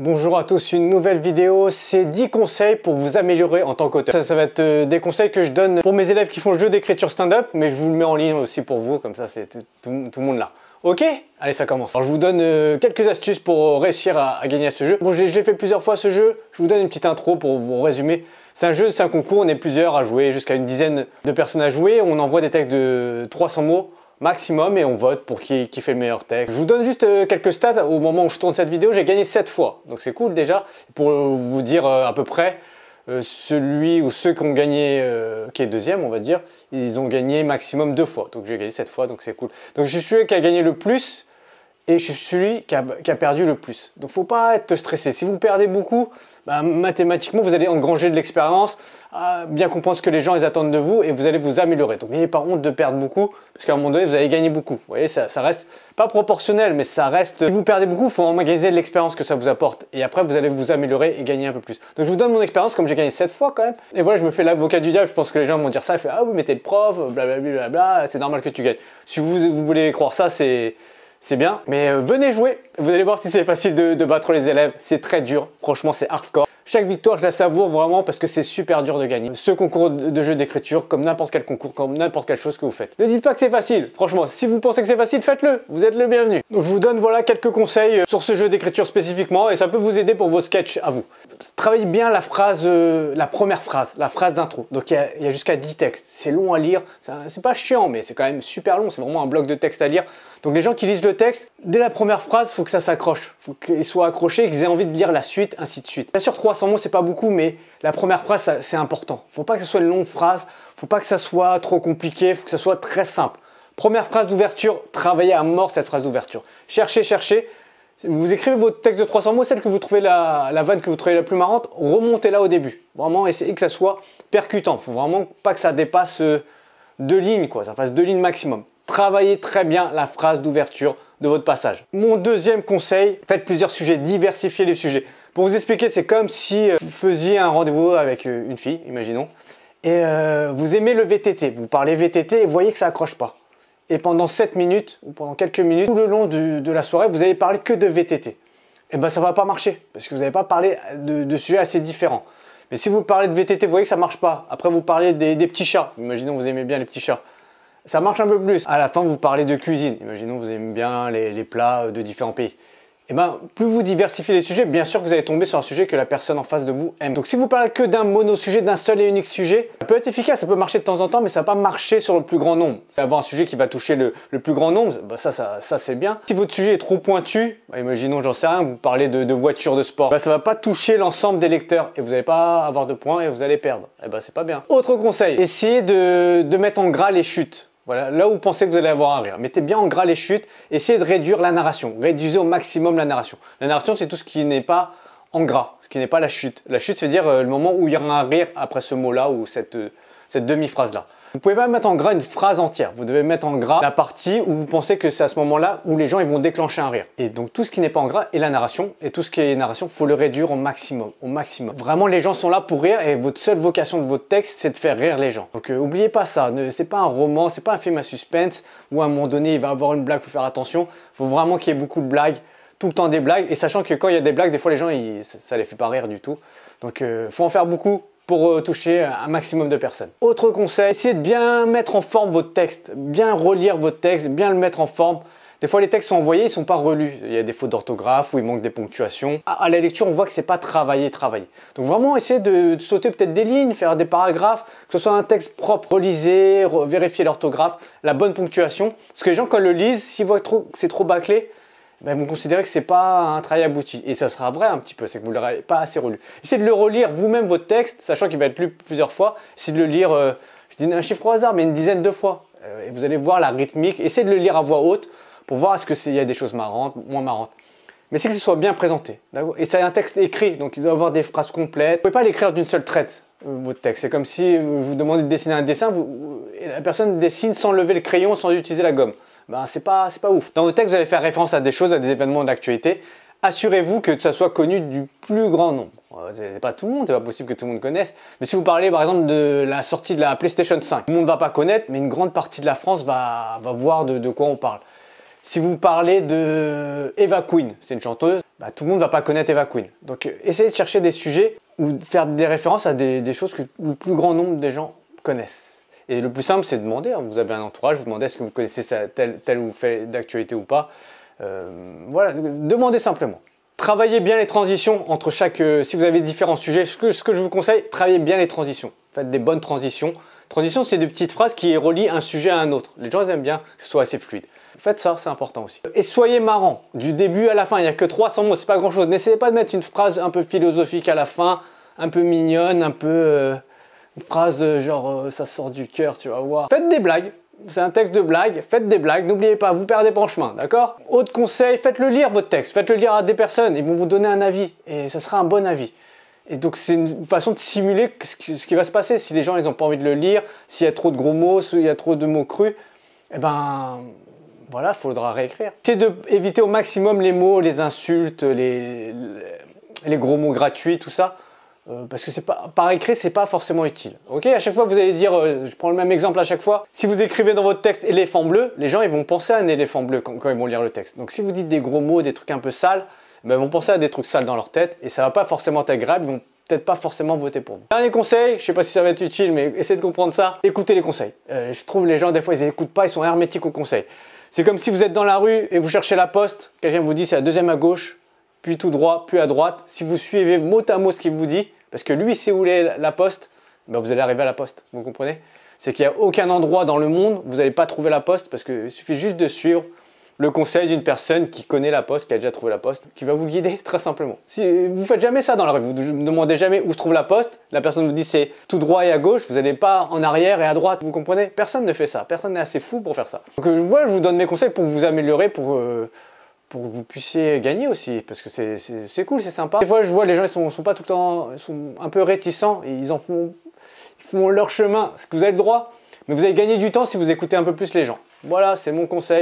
Bonjour à tous, une nouvelle vidéo, c'est 10 conseils pour vous améliorer en tant qu'auteur. Ça, va être euh, des conseils que je donne pour mes élèves qui font le jeu d'écriture stand-up, mais je vous le mets en ligne aussi pour vous, comme ça c'est tout, le monde là. Ok Allez, ça commence. Alors, je vous donne euh, quelques astuces pour euh, réussir à, gagner à ce jeu. Bon, je l'ai fait plusieurs fois ce jeu, je vous donne une petite intro pour vous résumer. C'est un jeu, c'est un concours, on est plusieurs à jouer, jusqu'à une dizaine de personnes à jouer, on envoie des textes de 300 mots maximum et on vote pour qui, qui fait le meilleur texte. Je vous donne juste euh, quelques stats. Au moment où je tourne cette vidéo, j'ai gagné 7 fois. Donc c'est cool déjà pour euh, vous dire euh, à peu près celui ou ceux qui ont gagné, qui est deuxième, on va dire, ils ont gagné maximum deux fois. Donc j'ai gagné 7 fois, donc c'est cool. Donc je suis celui qui a gagné le plus et je suis celui qui a, perdu le plus. Donc faut pas être stressé. Si vous perdez beaucoup, bah, mathématiquement vous allez engranger de l'expérience, euh, bien comprendre ce que les gens ils attendent de vous et vous allez vous améliorer. Donc n'ayez pas honte de perdre beaucoup parce qu'à un moment donné vous allez gagner beaucoup. Vous voyez, ça, ça reste pas proportionnel, mais ça reste. Si vous perdez beaucoup, faut de l'expérience que ça vous apporte et après vous allez vous améliorer et gagner un peu plus. Donc je vous donne mon expérience comme j'ai gagné 7 fois quand même. Et voilà, je me fais l'avocat du diable. Je pense que les gens vont dire ça. je fais, ah oui, mais t'es le prof, blablabla, c'est normal que tu gagnes. Si vous, vous voulez croire ça, c'est c'est bien. Mais euh, venez jouer, vous allez voir si c'est facile de battre les élèves, c'est très dur, franchement c'est hardcore. Chaque victoire, je la savoure vraiment parce que c'est super dur de gagner. Ce concours de jeu d'écriture, comme n'importe quel concours, comme n'importe quelle chose que vous faites. Ne dites pas que c'est facile. Franchement, si vous pensez que c'est facile, faites-le. Vous êtes le bienvenu. Donc, je vous donne voilà quelques conseils euh, sur ce jeu d'écriture spécifiquement et ça peut vous aider pour vos sketchs à vous. Travaillez bien la phrase, euh, la première phrase, la phrase d'intro. Donc, il y a, jusqu'à 10 textes. C'est long à lire. C'est pas chiant, mais c'est quand même super long. C'est vraiment un bloc de texte à lire. Donc, les gens qui lisent le texte, dès la première phrase, faut que ça s'accroche. Faut qu'ils soient accrochés, qu'ils aient envie de lire la suite, ainsi de suite. Bien sûr, trois 300 mots, c'est pas beaucoup, mais la première phrase, c'est important. Faut pas que ce soit une longue phrase, faut pas que ça soit trop compliqué, faut que ça soit très simple. Première phrase d'ouverture, travaillez à mort cette phrase d'ouverture. Cherchez, cherchez. Vous écrivez votre texte de 300 mots, celle que vous trouvez la, la vanne que vous trouvez la plus marrante, remontez-la au début. Vraiment, essayez que ça soit percutant. Faut vraiment pas que ça dépasse euh, deux lignes, quoi. Ça fasse deux lignes maximum. Travaillez très bien la phrase d'ouverture de votre passage. Mon deuxième conseil, faites plusieurs sujets, diversifiez les sujets. Pour vous expliquer, c'est comme si euh, vous faisiez un rendez-vous avec euh, une fille, imaginons, et euh, vous aimez le VTT, vous parlez VTT et voyez que ça accroche pas. Et pendant 7 minutes, ou pendant quelques minutes, tout le long de la soirée, vous avez parlé que de VTT. Et eh ben ça va pas marcher, parce que vous n'avez pas parlé de, sujets assez différents. Mais si vous parlez de VTT, vous voyez que ça marche pas. Après, vous parlez des, des petits chats. Imaginons, vous aimez bien les petits chats. Ça marche un peu plus. À la fin, vous parlez de cuisine. Imaginons, vous aimez bien les, plats euh, de différents pays. Et eh ben, plus vous diversifiez les sujets, bien sûr que vous allez tomber sur un sujet que la personne en face de vous aime. Donc si vous parlez que d'un mono-sujet, d'un seul et unique sujet, ça peut être efficace, ça peut marcher de temps en temps, mais ça va pas marcher sur le plus grand nombre. Avoir un sujet qui va toucher le, plus grand nombre, bah ça, ça, c'est bien. Si votre sujet est trop pointu, bah, imaginons, j'en sais rien, vous parlez de, voiture, voitures de sport, ça bah, ça va pas toucher l'ensemble des lecteurs et vous n'allez pas avoir de points et vous allez perdre. Et eh ben c'est pas bien. Autre conseil, essayez de mettre en gras les chutes. Voilà, là où vous pensez que vous allez avoir un rire. Mettez bien en gras les chutes, essayez de réduire la narration, réduisez au maximum la narration. La narration, c'est tout ce qui n'est pas en gras, ce qui n'est pas la chute. La chute, c'est dire euh, le moment où il y aura un rire après ce mot-là ou cette, euh, cette demi-phrase-là. Vous pouvez pas mettre en gras une phrase entière, vous devez mettre en gras la partie où vous pensez que c'est à ce moment-là où les gens ils vont déclencher un rire. Et donc tout ce qui n'est pas en gras est la narration, et tout ce qui est narration, faut le réduire au maximum, au maximum. Vraiment les gens sont là pour rire, et votre seule vocation de votre texte c'est de faire rire les gens. Donc euh, oubliez pas ça, c'est pas un roman, c'est pas un film à suspense, où à un moment donné il va avoir une blague, faut faire attention, faut vraiment qu'il y ait beaucoup de blagues, tout le temps des blagues, et sachant que quand il y a des blagues, des fois les gens ça, les fait pas rire du tout. Donc euh, faut en faire beaucoup, euh, toucher un maximum de personnes. Autre conseil, essayez de bien mettre en forme votre texte, bien relire votre texte, bien le mettre en forme. Des fois, les textes sont envoyés, ils sont pas relus. Il y a des fautes d'orthographe ou il manque des ponctuations. À, la lecture, on voit que c'est pas travaillé, travaillé. Donc vraiment, essayez de, sauter peut-être des lignes, faire des paragraphes, que ce soit un texte propre, relisez, vérifiez l'orthographe, la bonne ponctuation. Parce que les gens, quand ils le lisent, s'ils voient que c'est trop bâclé, ben, vous considérez que c'est pas un travail abouti. Et ça sera vrai un petit peu, c'est que vous ne l'aurez pas assez relu. Essayez de le relire vous-même, votre texte, sachant qu'il va être lu plusieurs fois. Essayez de le lire, euh, je dis un chiffre au hasard, mais une dizaine de fois. Euh, et vous allez voir la rythmique. Essayez de le lire à voix haute pour voir est-ce qu'il y a des choses marrantes, moins marrantes. Mais c'est que ce soit bien présenté. Et c'est un texte écrit, donc il doit avoir des phrases complètes. Vous ne pouvez pas l'écrire d'une seule traite votre texte. C'est comme si vous demandez de dessiner un dessin, et la personne dessine sans lever le crayon, sans utiliser la gomme. Ben c'est pas, pas ouf. Dans vos texte, vous allez faire référence à des choses, à des événements d'actualité. Assurez-vous que ça soit connu du plus grand nombre. C'est pas tout le monde, c'est pas possible que tout le monde connaisse. Mais si vous parlez par exemple de la sortie de la PlayStation 5, tout le monde va pas connaître, mais une grande partie de la France va, va voir de quoi on parle. Si vous parlez de Eva Queen, c'est une chanteuse, bah, tout le monde ne va pas connaître Eva Queen. Donc euh, essayez de chercher des sujets ou de faire des références à des, choses que le plus grand nombre des gens connaissent. Et le plus simple, c'est de demander. Hein. Vous avez un entourage, vous demandez est-ce que vous connaissez tel tel, tel ou fait d'actualité ou pas. Euh, voilà, demandez simplement. Travaillez bien les transitions entre chaque. Euh, si vous avez différents sujets, ce que je vous conseille, travaillez bien les transitions. Faites des bonnes transitions. Transition, c'est des petites phrases qui relient un sujet à un autre. Les gens aiment bien que ce soit assez fluide. Faites ça, c'est important aussi. Et soyez marrant. Du début à la fin, il n'y a que 300 mots, c'est pas grand chose. N'essayez pas de mettre une phrase un peu philosophique à la fin, un peu mignonne, un peu. Euh, une phrase euh, genre euh, ça sort du cœur, tu vas voir. Faites des blagues. C'est un texte de blagues. faites des blagues, n'oubliez pas, vous perdez pas en chemin, d'accord Autre conseil, faites-le lire votre texte, faites-le lire à des personnes, ils vont vous donner un avis, et ça sera un bon avis. Et donc c'est une façon de simuler ce qui va se passer. Si les gens ils n'ont pas envie de le lire, s'il y a trop de gros mots, s'il y a trop de mots crus, eh ben voilà, faudra réécrire. C'est d'éviter au maximum les mots, les insultes, les gros mots gratuits, tout ça. Euh, parce que par écrit, c'est pas forcément utile. Ok, à chaque fois vous allez dire, euh, je prends le même exemple à chaque fois. Si vous écrivez dans votre texte éléphant bleu, les gens ils vont penser à un éléphant bleu quand, ils vont lire le texte. Donc si vous dites des gros mots, des trucs un peu sales, eh ben, ils vont penser à des trucs sales dans leur tête et ça va pas forcément être agréable. Ils vont peut-être pas forcément voter pour vous. Dernier conseil, je sais pas si ça va être utile, mais essayez de comprendre ça. Écoutez les conseils. Euh, je trouve les gens des fois ils écoutent pas, ils sont hermétiques aux conseils. C'est comme si vous êtes dans la rue et vous cherchez la poste, quelqu'un vous dit c'est la deuxième à gauche, puis tout droit, puis à droite. Si vous suivez mot à mot ce qu'il vous dit, parce que lui sait où est la poste, ben vous allez arriver à la poste, vous comprenez C'est qu'il n'y a aucun endroit dans le monde où vous n'allez pas trouver la poste, parce qu'il suffit juste de suivre le conseil d'une personne qui connaît la poste, qui a déjà trouvé la poste, qui va vous guider très simplement. Si vous faites jamais ça dans la rue, vous ne demandez jamais où se trouve la poste, la personne vous dit c'est tout droit et à gauche, vous n'allez pas en arrière et à droite, vous comprenez Personne ne fait ça, personne n'est assez fou pour faire ça. Donc je vous donne mes conseils pour vous améliorer, pour... Euh, pour que vous puissiez gagner aussi, parce que c'est cool, c'est sympa. Des fois, je vois les gens, ils sont, sont pas tout le temps, ils sont un peu réticents, ils en font, ils font leur chemin, ce que vous avez le droit, mais vous allez gagner du temps si vous écoutez un peu plus les gens. Voilà, c'est mon conseil.